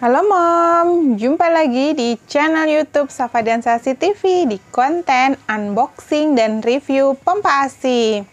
Halo Mom, jumpa lagi di channel YouTube Safa dan Sasi TV di konten unboxing dan review pompa ASI.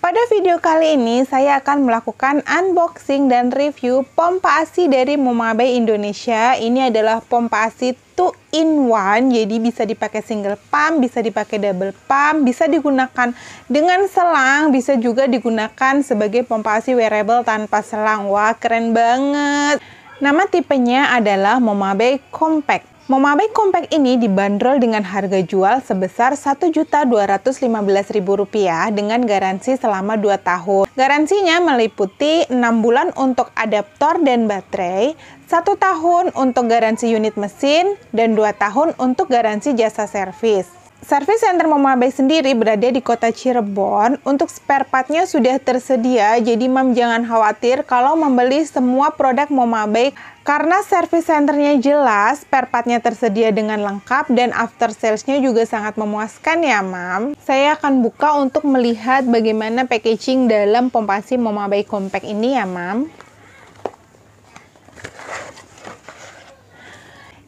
Pada video kali ini saya akan melakukan unboxing dan review pompa ASI dari Momabe Indonesia. Ini adalah pompa ASI 2 in 1, jadi bisa dipakai single pump, bisa dipakai double pump, bisa digunakan dengan selang, bisa juga digunakan sebagai pompa ASI wearable tanpa selang. Wah, keren banget. Nama tipenya adalah Momabe Compact. Momabe Compact ini dibanderol dengan harga jual sebesar Rp1.215.000 dengan garansi selama 2 tahun. Garansinya meliputi 6 bulan untuk adaptor dan baterai, 1 tahun untuk garansi unit mesin, dan 2 tahun untuk garansi jasa servis. Service Center Mama Bay sendiri berada di kota Cirebon. Untuk spare partnya sudah tersedia, jadi mam jangan khawatir kalau membeli semua produk Mama Bay. Karena service centernya jelas, spare partnya tersedia dengan lengkap dan after salesnya juga sangat memuaskan ya mam. Saya akan buka untuk melihat bagaimana packaging dalam pompa Mama Bay Compact ini ya mam.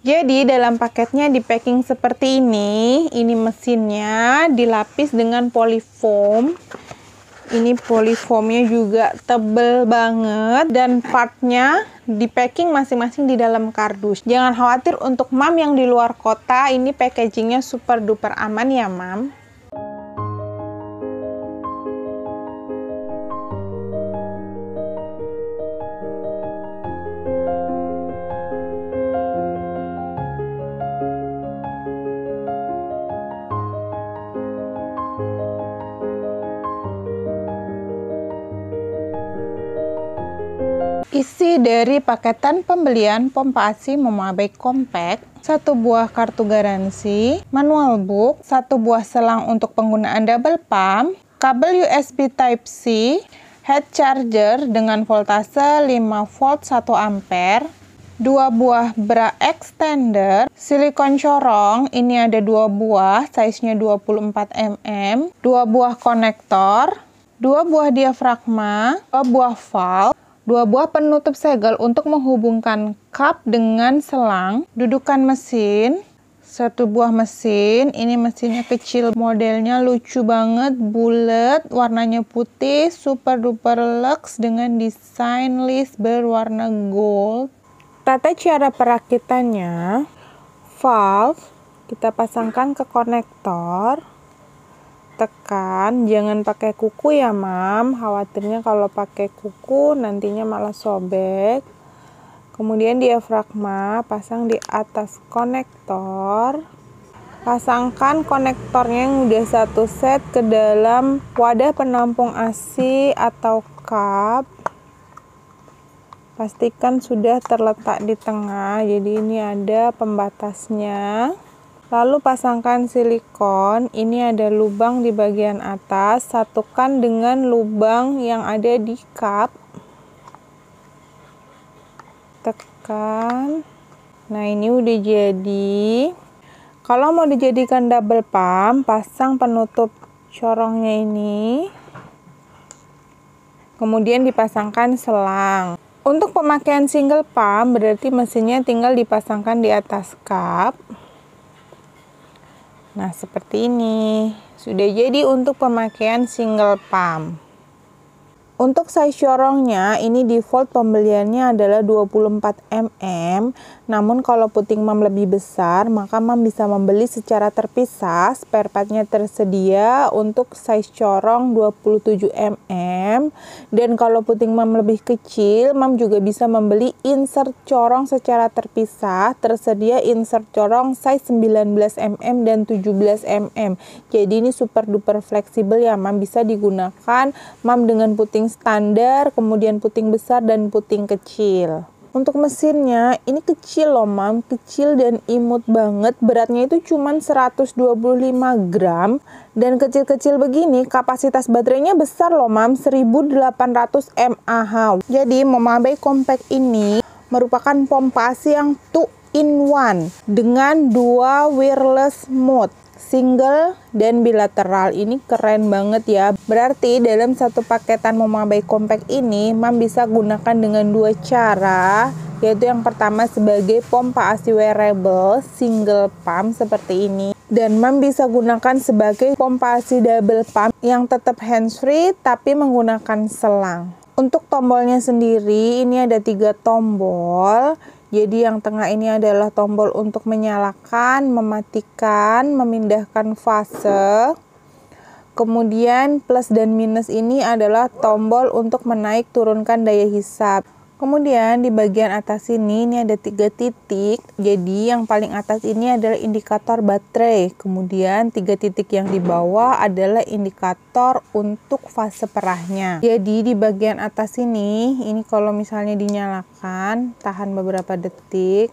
Jadi dalam paketnya di packing seperti ini, ini mesinnya dilapis dengan polyfoam. Ini polyfoamnya juga tebel banget dan partnya di packing masing-masing di dalam kardus. Jangan khawatir untuk mam yang di luar kota, ini packagingnya super duper aman ya mam. Isi dari paketan pembelian pompa ASI Mamabai Compact satu buah kartu garansi, manual book, satu buah selang untuk penggunaan double pump, kabel USB Type-C, head charger dengan voltase 5 volt 1 ampere, dua buah bra extender, silikon corong, ini ada dua buah, size-nya 24 mm, dua buah konektor, dua buah diafragma, dua buah valve, dua buah penutup segel untuk menghubungkan cup dengan selang, dudukan mesin, satu buah mesin, ini mesinnya kecil, modelnya lucu banget, bulat, warnanya putih, super duper lux dengan desain list berwarna gold. Tata cara perakitannya, valve kita pasangkan ke konektor, ditekan jangan pakai kuku ya mam khawatirnya kalau pakai kuku nantinya malah sobek kemudian diafragma pasang di atas konektor pasangkan konektornya yang udah satu set ke dalam wadah penampung asi atau cup pastikan sudah terletak di tengah jadi ini ada pembatasnya Lalu pasangkan silikon, ini ada lubang di bagian atas, satukan dengan lubang yang ada di cup. Tekan. Nah, ini udah jadi. Kalau mau dijadikan double pump, pasang penutup corongnya ini. Kemudian dipasangkan selang. Untuk pemakaian single pump, berarti mesinnya tinggal dipasangkan di atas cup. Nah, seperti ini. Sudah jadi untuk pemakaian single pump. Untuk size shorongnya ini default pembeliannya adalah 24 mm. Namun kalau puting mam lebih besar, maka mam bisa membeli secara terpisah. Spare partnya tersedia untuk size corong 27 mm. Dan kalau puting mam lebih kecil, mam juga bisa membeli insert corong secara terpisah. Tersedia insert corong size 19 mm dan 17 mm. Jadi ini super duper fleksibel ya, mam bisa digunakan mam dengan puting standar, kemudian puting besar dan puting kecil. Untuk mesinnya, ini kecil loh mam, kecil dan imut banget. Beratnya itu cuma 125 gram dan kecil-kecil begini kapasitas baterainya besar loh mam, 1800 mAh. Jadi Mamabe Compact ini merupakan pompa asi yang 2 in 1 dengan dua wireless mode single dan bilateral ini keren banget ya berarti dalam satu paketan Mama Compact ini Mam bisa gunakan dengan dua cara yaitu yang pertama sebagai pompa asi wearable single pump seperti ini dan Mam bisa gunakan sebagai pompa asi double pump yang tetap hands free tapi menggunakan selang untuk tombolnya sendiri ini ada tiga tombol jadi yang tengah ini adalah tombol untuk menyalakan, mematikan, memindahkan fase. Kemudian plus dan minus ini adalah tombol untuk menaik turunkan daya hisap. Kemudian di bagian atas sini ini ada tiga titik. Jadi yang paling atas ini adalah indikator baterai. Kemudian tiga titik yang di bawah adalah indikator untuk fase perahnya. Jadi di bagian atas ini, ini kalau misalnya dinyalakan, tahan beberapa detik.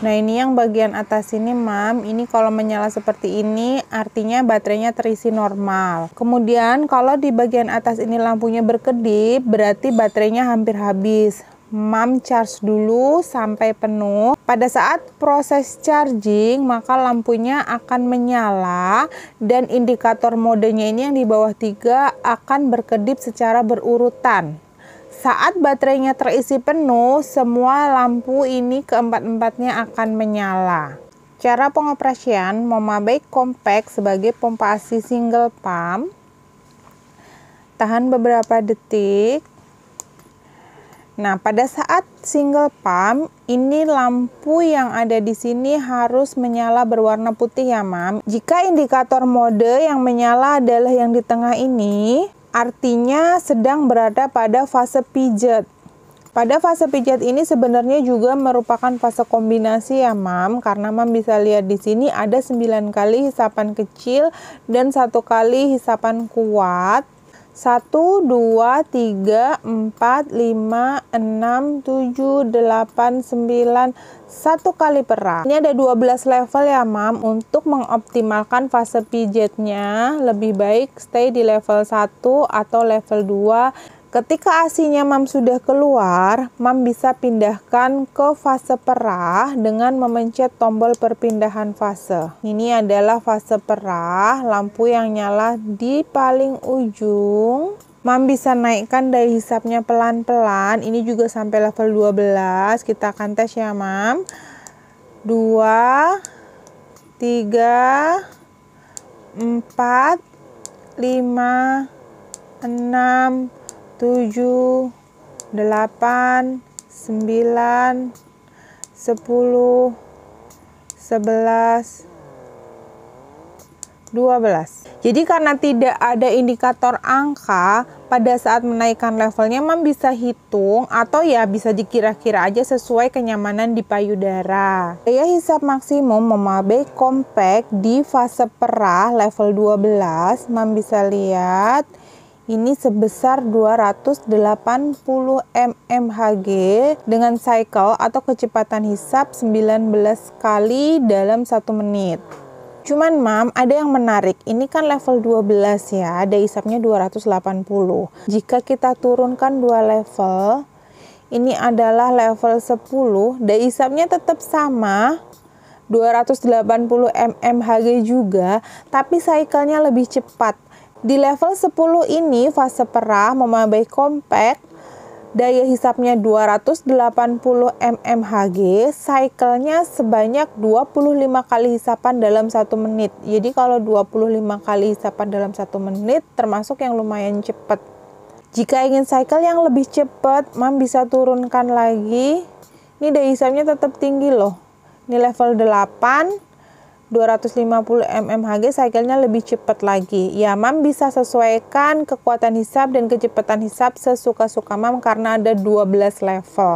Nah ini yang bagian atas ini mam, ini kalau menyala seperti ini artinya baterainya terisi normal. Kemudian kalau di bagian atas ini lampunya berkedip berarti baterainya hampir habis. Mam charge dulu sampai penuh. Pada saat proses charging, maka lampunya akan menyala dan indikator modenya ini yang di bawah tiga akan berkedip secara berurutan. Saat baterainya terisi penuh, semua lampu ini keempat-empatnya akan menyala. Cara pengoperasian memabai compact sebagai pompa asi single pump. Tahan beberapa detik, Nah, pada saat single pump, ini lampu yang ada di sini harus menyala berwarna putih ya, Mam. Jika indikator mode yang menyala adalah yang di tengah ini, artinya sedang berada pada fase pijat. Pada fase pijat ini sebenarnya juga merupakan fase kombinasi ya, Mam, karena Mam bisa lihat di sini ada 9 kali hisapan kecil dan satu kali hisapan kuat 1, 2, 3, 4, 5, 6, 7, 8, 9, 1 kali perak. Ini ada 12 level ya, Mam. Untuk mengoptimalkan fase pijetnya, lebih baik stay di level 1 atau level 2 Ketika asinya mam sudah keluar, mam bisa pindahkan ke fase perah dengan memencet tombol perpindahan fase. Ini adalah fase perah, lampu yang nyala di paling ujung. Mam bisa naikkan daya hisapnya pelan-pelan, ini juga sampai level 12. Kita akan tes ya, Mam. 2 3 4 5 6 7, 8, 9, 10, 11, 12. Jadi karena tidak ada indikator angka pada saat menaikkan levelnya Mam bisa hitung atau ya bisa dikira-kira aja sesuai kenyamanan di payudara. Daya hisap maksimum memabai compact di fase perah level 12 Mam bisa lihat ini sebesar 280 mmHg dengan cycle atau kecepatan hisap 19 kali dalam 1 menit. Cuman mam, ada yang menarik. Ini kan level 12 ya, ada hisapnya 280. Jika kita turunkan dua level, ini adalah level 10, dan hisapnya tetap sama, 280 mmHg juga, tapi cycle-nya lebih cepat di level 10 ini fase perah memabai compact daya hisapnya 280 mmHg, cycle-nya sebanyak 25 kali hisapan dalam 1 menit. Jadi kalau 25 kali hisapan dalam 1 menit termasuk yang lumayan cepat. Jika ingin cycle yang lebih cepat, mam bisa turunkan lagi. Ini daya hisapnya tetap tinggi loh. Ini level 8, 250 mmHg cycle-nya lebih cepat lagi. Ya, Mam bisa sesuaikan kekuatan hisap dan kecepatan hisap sesuka-suka Mam karena ada 12 level.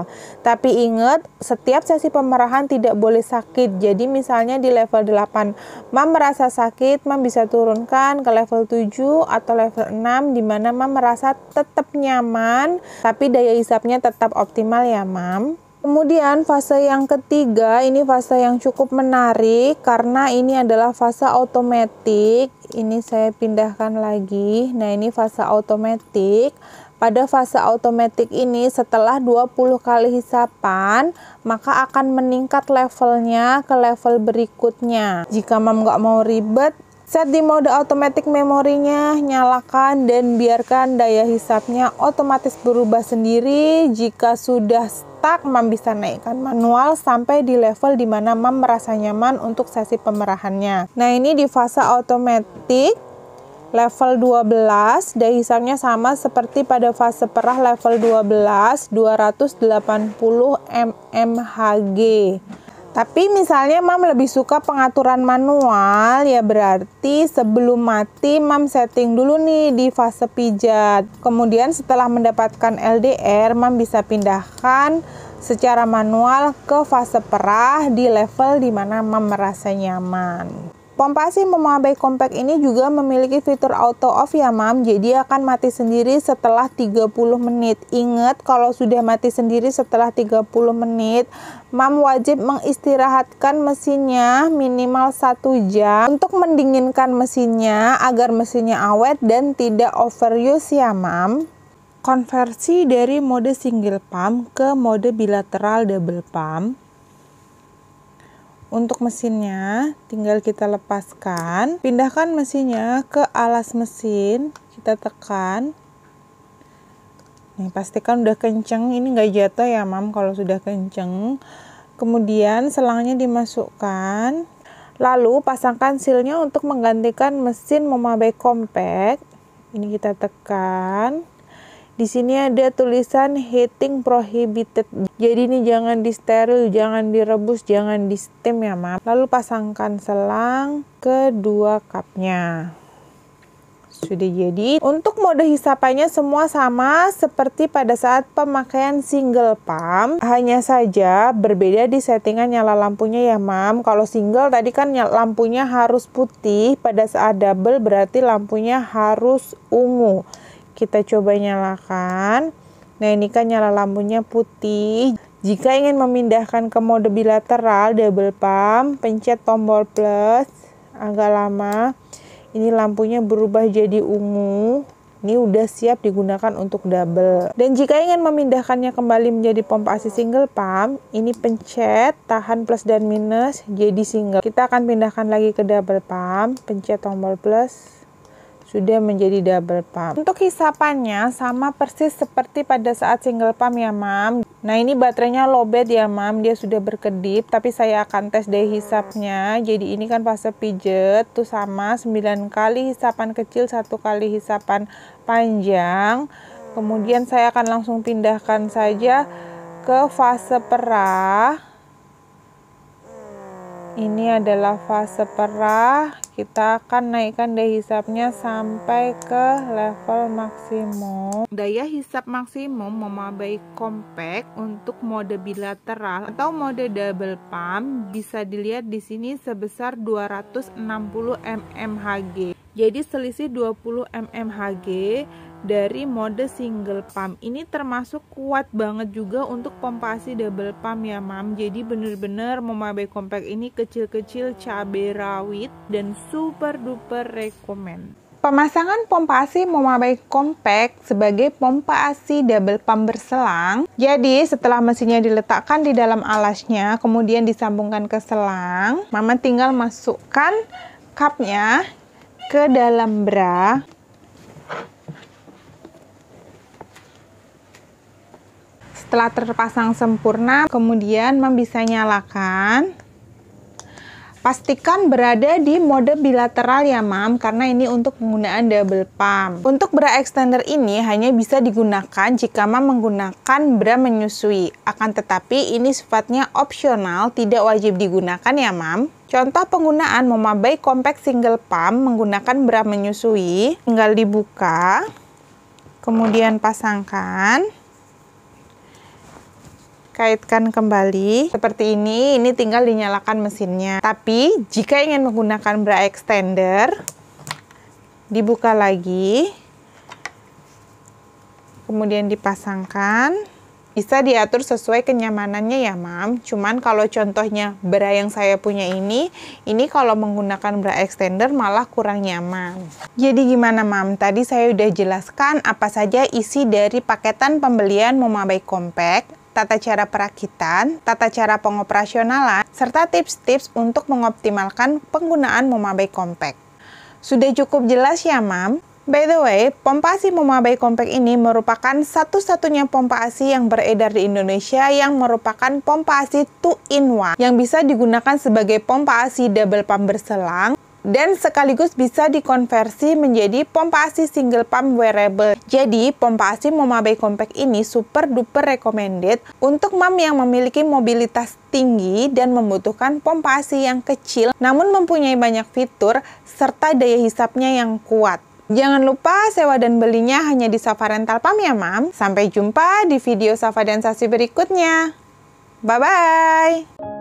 Tapi ingat, setiap sesi pemerahan tidak boleh sakit. Jadi misalnya di level 8 Mam merasa sakit, Mam bisa turunkan ke level 7 atau level 6 di mana Mam merasa tetap nyaman tapi daya hisapnya tetap optimal ya, Mam. Kemudian fase yang ketiga ini fase yang cukup menarik karena ini adalah fase otomatik. Ini saya pindahkan lagi. Nah, ini fase otomatik. Pada fase otomatik ini setelah 20 kali hisapan, maka akan meningkat levelnya ke level berikutnya. Jika mam nggak mau ribet, Set di mode automatic memorinya, nyalakan dan biarkan daya hisapnya otomatis berubah sendiri jika sudah stuck, MAM bisa naikkan manual sampai di level di mana MAM merasa nyaman untuk sesi pemerahannya. Nah ini di fase automatic, level 12 daya hisapnya sama seperti pada fase perah level 12 280 mmHg tapi misalnya mam lebih suka pengaturan manual ya berarti sebelum mati mam setting dulu nih di fase pijat. Kemudian setelah mendapatkan LDR mam bisa pindahkan secara manual ke fase perah di level di mana mam merasa nyaman. Pompa sih memabai Compact ini juga memiliki fitur auto off ya mam, jadi akan mati sendiri setelah 30 menit. Ingat kalau sudah mati sendiri setelah 30 menit, mam wajib mengistirahatkan mesinnya minimal 1 jam untuk mendinginkan mesinnya agar mesinnya awet dan tidak overuse ya mam. Konversi dari mode single pump ke mode bilateral double pump untuk mesinnya tinggal kita lepaskan, pindahkan mesinnya ke alas mesin, kita tekan. Nih, pastikan udah kenceng, ini nggak jatuh ya mam kalau sudah kenceng. Kemudian selangnya dimasukkan, lalu pasangkan silnya untuk menggantikan mesin memabai compact. Ini kita tekan. Di sini ada tulisan heating prohibited. Jadi ini jangan disteril, jangan direbus, jangan di steam ya, Mam. Lalu pasangkan selang kedua cupnya sudah jadi. Untuk mode hisapannya semua sama seperti pada saat pemakaian single pump, hanya saja berbeda di settingan nyala lampunya ya, Mam. Kalau single tadi kan lampunya harus putih, pada saat double berarti lampunya harus ungu. Kita coba nyalakan. Nah, ini kan nyala lampunya putih. Jika ingin memindahkan ke mode bilateral double pump, pencet tombol plus agak lama. Ini lampunya berubah jadi ungu. Ini udah siap digunakan untuk double. Dan jika ingin memindahkannya kembali menjadi pompa AC single pump, ini pencet, tahan plus dan minus, jadi single. Kita akan pindahkan lagi ke double pump, pencet tombol plus, sudah menjadi double pump. Untuk hisapannya sama persis seperti pada saat single pump ya mam. Nah ini baterainya lobet ya mam, dia sudah berkedip tapi saya akan tes deh hisapnya. Jadi ini kan fase pijet tuh sama 9 kali hisapan kecil, satu kali hisapan panjang. Kemudian saya akan langsung pindahkan saja ke fase perah. Ini adalah fase perah kita akan naikkan daya hisapnya sampai ke level maksimum daya hisap maksimum memabai compact untuk mode bilateral atau mode double pump bisa dilihat di sini sebesar 260 mmHg jadi selisih 20 mmHg dari mode single pump. Ini termasuk kuat banget juga untuk pompasi double pump ya, Mam. Jadi bener-bener Momabe Compact ini kecil-kecil cabai rawit dan super duper rekomen. Pemasangan pompa ASI memakai compact sebagai pompa ASI double pump berselang. Jadi, setelah mesinnya diletakkan di dalam alasnya, kemudian disambungkan ke selang, mama tinggal masukkan cupnya ke dalam bra setelah terpasang sempurna kemudian bisa nyalakan Pastikan berada di mode bilateral ya mam, karena ini untuk penggunaan double pump. Untuk bra extender ini hanya bisa digunakan jika mam menggunakan bra menyusui. Akan tetapi ini sifatnya opsional, tidak wajib digunakan ya mam. Contoh penggunaan memabai compact single pump menggunakan bra menyusui, tinggal dibuka, kemudian pasangkan, kaitkan kembali seperti ini, ini tinggal dinyalakan mesinnya. Tapi jika ingin menggunakan bra extender, dibuka lagi, kemudian dipasangkan, bisa diatur sesuai kenyamanannya ya mam cuman kalau contohnya bra yang saya punya ini ini kalau menggunakan bra extender malah kurang nyaman jadi gimana mam tadi saya udah jelaskan apa saja isi dari paketan pembelian Momabai Compact tata cara perakitan, tata cara pengoperasionalan, serta tips-tips untuk mengoptimalkan penggunaan Mumabai Compact. Sudah cukup jelas ya, Mam? By the way, pompa asi Bay Compact ini merupakan satu-satunya pompa asi yang beredar di Indonesia yang merupakan pompa asi 2-in-1 yang bisa digunakan sebagai pompa asi double pump berselang dan sekaligus bisa dikonversi menjadi pompa asi single pump wearable. Jadi, pompa asi Bay Compact ini super duper recommended untuk mam yang memiliki mobilitas tinggi dan membutuhkan pompa asi yang kecil namun mempunyai banyak fitur serta daya hisapnya yang kuat. Jangan lupa sewa dan belinya hanya di Safa Rental Pam ya, Mam. Sampai jumpa di video Safa dan Sasi berikutnya. Bye-bye!